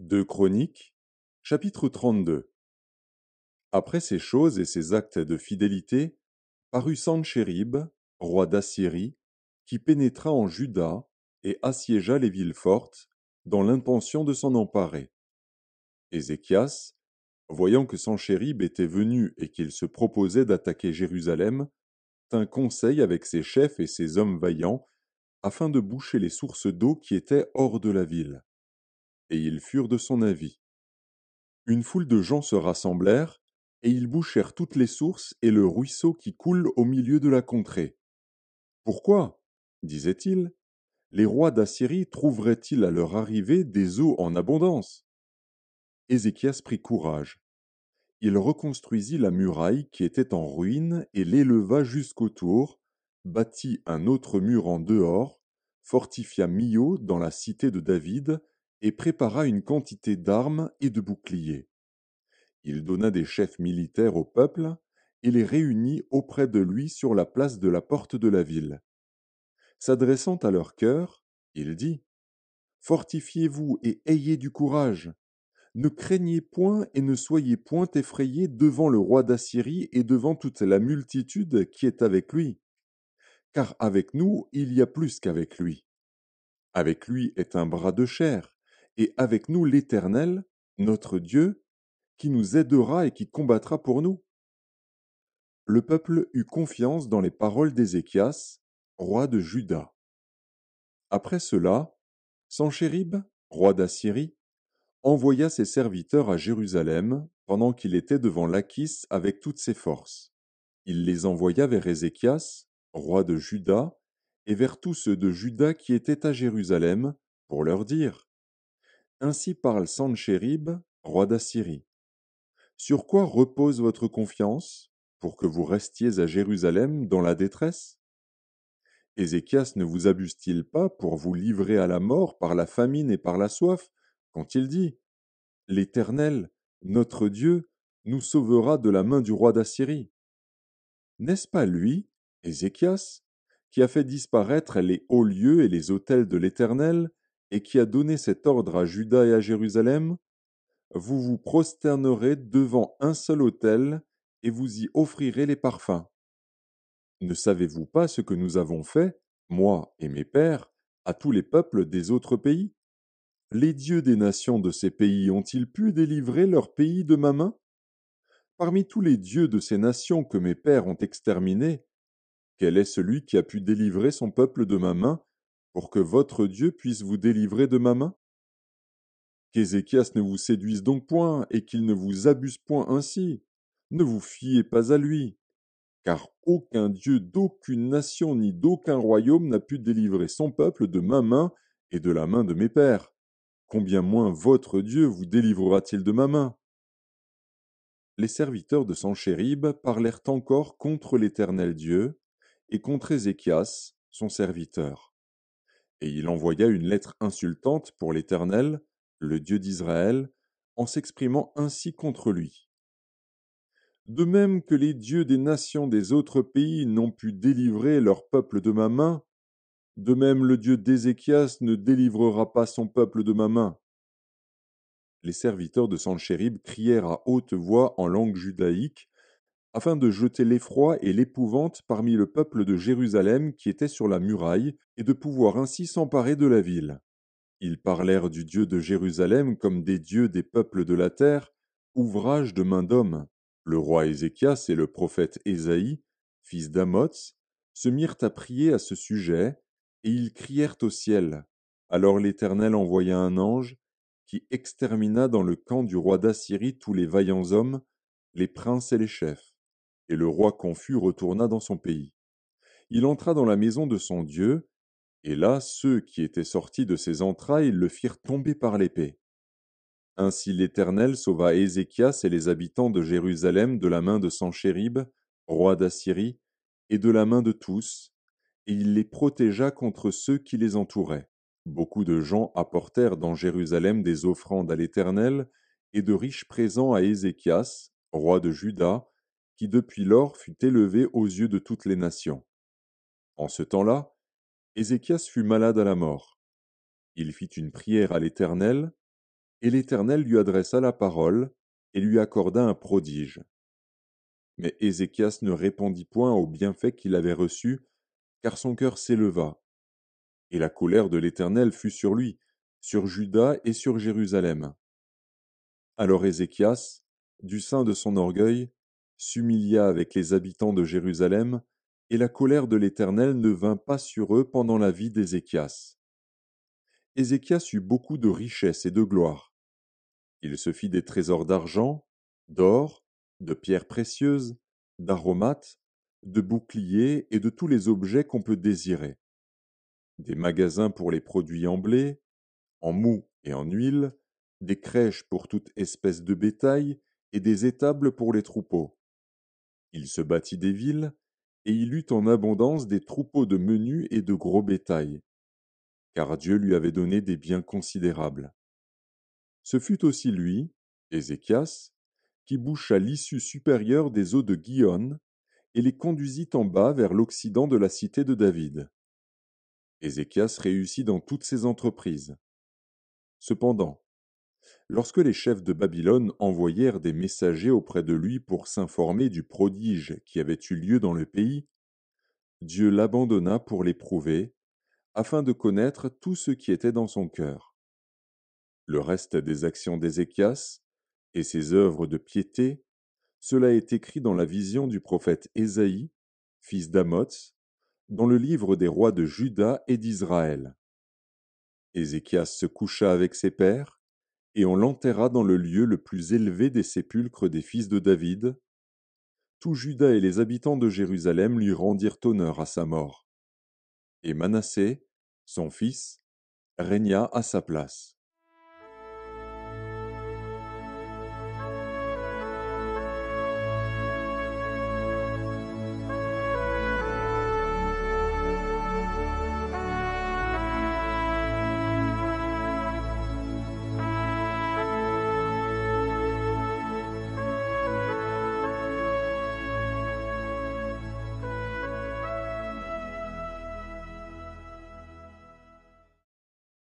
2 Chroniques, chapitre 32 Après ces choses et ces actes de fidélité, parut Sanchérib, roi d'Assyrie, qui pénétra en Juda et assiégea les villes fortes, dans l'intention de s'en emparer. Ézéchias, voyant que Sanchérib était venu et qu'il se proposait d'attaquer Jérusalem, tint conseil avec ses chefs et ses hommes vaillants afin de boucher les sources d'eau qui étaient hors de la ville et ils furent de son avis. Une foule de gens se rassemblèrent, et ils bouchèrent toutes les sources et le ruisseau qui coule au milieu de la contrée. Pourquoi disaient-ils. Les rois d'Assyrie trouveraient-ils à leur arrivée des eaux en abondance Ézéchias prit courage. Il reconstruisit la muraille qui était en ruine et l'éleva jusqu'au tour, bâtit un autre mur en dehors, fortifia Millau dans la cité de David et prépara une quantité d'armes et de boucliers. Il donna des chefs militaires au peuple et les réunit auprès de lui sur la place de la porte de la ville. S'adressant à leur cœur, il dit Fortifiez-vous et ayez du courage. Ne craignez point et ne soyez point effrayés devant le roi d'Assyrie et devant toute la multitude qui est avec lui. Car avec nous il y a plus qu'avec lui. Avec lui est un bras de chair, et avec nous l'Éternel, notre Dieu, qui nous aidera et qui combattra pour nous. Le peuple eut confiance dans les paroles d'Ézéchias, roi de Juda. Après cela, Sanchérib, roi d'Assyrie, envoya ses serviteurs à Jérusalem pendant qu'il était devant Lachis avec toutes ses forces. Il les envoya vers Ézéchias, roi de Juda, et vers tous ceux de Juda qui étaient à Jérusalem, pour leur dire ainsi parle Sanchérib, roi d'Assyrie. Sur quoi repose votre confiance, pour que vous restiez à Jérusalem dans la détresse Ézéchias ne vous abuse-t-il pas pour vous livrer à la mort par la famine et par la soif, quand il dit L'Éternel, notre Dieu, nous sauvera de la main du roi d'Assyrie N'est-ce pas lui, Ézéchias, qui a fait disparaître les hauts lieux et les autels de l'Éternel, et qui a donné cet ordre à Juda et à Jérusalem, vous vous prosternerez devant un seul autel et vous y offrirez les parfums. Ne savez-vous pas ce que nous avons fait, moi et mes pères, à tous les peuples des autres pays Les dieux des nations de ces pays ont-ils pu délivrer leur pays de ma main Parmi tous les dieux de ces nations que mes pères ont exterminés, quel est celui qui a pu délivrer son peuple de ma main pour que votre Dieu puisse vous délivrer de ma main Qu'Ézéchias ne vous séduise donc point, et qu'il ne vous abuse point ainsi. Ne vous fiez pas à lui, car aucun Dieu d'aucune nation ni d'aucun royaume n'a pu délivrer son peuple de ma main et de la main de mes pères. Combien moins votre Dieu vous délivrera-t-il de ma main Les serviteurs de Sanchérib parlèrent encore contre l'Éternel Dieu et contre Ézéchias, son serviteur et il envoya une lettre insultante pour l'Éternel, le Dieu d'Israël, en s'exprimant ainsi contre lui. De même que les dieux des nations des autres pays n'ont pu délivrer leur peuple de ma main, de même le Dieu d'Ézéchias ne délivrera pas son peuple de ma main. Les serviteurs de Sanchérib crièrent à haute voix en langue judaïque afin de jeter l'effroi et l'épouvante parmi le peuple de Jérusalem qui était sur la muraille, et de pouvoir ainsi s'emparer de la ville. Ils parlèrent du Dieu de Jérusalem comme des dieux des peuples de la terre, ouvrage de main d'homme. Le roi Ézéchias et le prophète Ésaïe, fils d'Amoz, se mirent à prier à ce sujet, et ils crièrent au ciel. Alors l'Éternel envoya un ange, qui extermina dans le camp du roi d'Assyrie tous les vaillants hommes, les princes et les chefs. Et le roi confus retourna dans son pays. Il entra dans la maison de son Dieu, et là ceux qui étaient sortis de ses entrailles le firent tomber par l'épée. Ainsi l'Éternel sauva Ézéchias et les habitants de Jérusalem de la main de Sanchérib, roi d'Assyrie, et de la main de tous, et il les protégea contre ceux qui les entouraient. Beaucoup de gens apportèrent dans Jérusalem des offrandes à l'Éternel et de riches présents à Ézéchias, roi de Juda, qui depuis lors fut élevé aux yeux de toutes les nations. En ce temps-là, Ézéchias fut malade à la mort. Il fit une prière à l'Éternel, et l'Éternel lui adressa la parole et lui accorda un prodige. Mais Ézéchias ne répondit point aux bienfaits qu'il avait reçu, car son cœur s'éleva. Et la colère de l'Éternel fut sur lui, sur Juda et sur Jérusalem. Alors Ézéchias, du sein de son orgueil, s'humilia avec les habitants de Jérusalem, et la colère de l'Éternel ne vint pas sur eux pendant la vie d'Ézéchias. Ézéchias eut beaucoup de richesses et de gloire. Il se fit des trésors d'argent, d'or, de pierres précieuses, d'aromates, de boucliers et de tous les objets qu'on peut désirer. Des magasins pour les produits en blé, en mou et en huile, des crèches pour toute espèce de bétail et des étables pour les troupeaux. Il se bâtit des villes, et il eut en abondance des troupeaux de menus et de gros bétail, car Dieu lui avait donné des biens considérables. Ce fut aussi lui, Ézéchias, qui boucha l'issue supérieure des eaux de Guion et les conduisit en bas vers l'occident de la cité de David. Ézéchias réussit dans toutes ses entreprises. Cependant, Lorsque les chefs de Babylone envoyèrent des messagers auprès de lui pour s'informer du prodige qui avait eu lieu dans le pays, Dieu l'abandonna pour l'éprouver, afin de connaître tout ce qui était dans son cœur. Le reste des actions d'Ézéchias et ses œuvres de piété, cela est écrit dans la vision du prophète Ésaïe, fils d'Amoth, dans le livre des rois de Juda et d'Israël. Ézéchias se coucha avec ses pères, et on l'enterra dans le lieu le plus élevé des sépulcres des fils de David. Tout Juda et les habitants de Jérusalem lui rendirent honneur à sa mort. Et Manassé, son fils, régna à sa place.